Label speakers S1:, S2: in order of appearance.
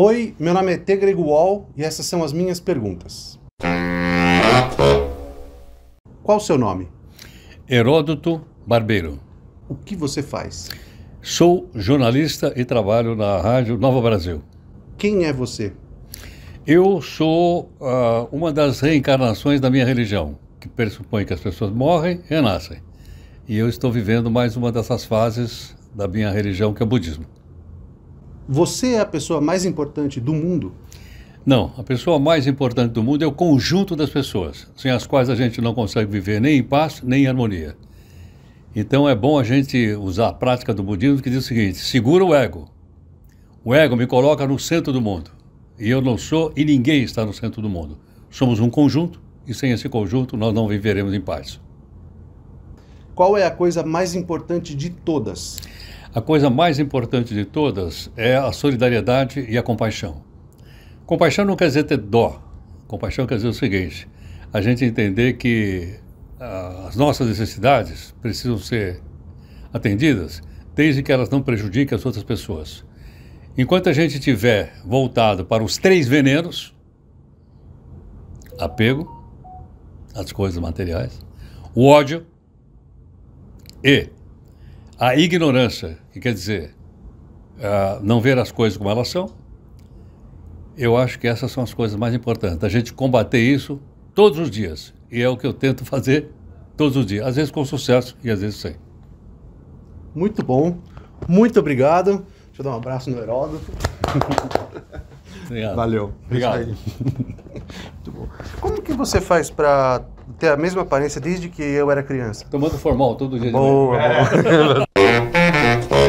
S1: Oi, meu nome é Tegre Wall e essas são as minhas perguntas.
S2: Qual o seu nome? Heródoto Barbeiro. O que você faz? Sou jornalista e trabalho na Rádio Nova Brasil. Quem é você? Eu sou uh, uma das reencarnações da minha religião, que pressupõe que as pessoas morrem e renascem. E eu estou vivendo mais uma dessas fases da minha religião, que é o budismo.
S1: Você é a pessoa mais importante do mundo?
S2: Não, a pessoa mais importante do mundo é o conjunto das pessoas, sem as quais a gente não consegue viver nem em paz, nem em harmonia. Então é bom a gente usar a prática do budismo que diz o seguinte: segura o ego. O ego me coloca no centro do mundo. E eu não sou e ninguém está no centro do mundo. Somos um conjunto e sem esse conjunto nós não viveremos em paz. Qual é a coisa mais importante de todas? A coisa mais importante de todas é a solidariedade e a compaixão. Compaixão não quer dizer ter dó. Compaixão quer dizer o seguinte: a gente entender que ah, as nossas necessidades precisam ser atendidas desde que elas não prejudiquem as outras pessoas. Enquanto a gente tiver voltado para os três venenos, apego às coisas materiais, o ódio e a ignorância, que quer dizer uh, não ver as coisas como elas são, eu acho que essas são as coisas mais importantes. A gente combater isso todos os dias. E é o que eu tento fazer todos os dias. Às vezes com sucesso e às vezes sem.
S1: Muito bom. Muito obrigado. Deixa eu dar um abraço no Heródoto. Obrigado. Valeu. Obrigado. Muito bom. Como que você faz para ter a mesma aparência desde que eu era criança. Tomando formal todo dia. Boa, boa.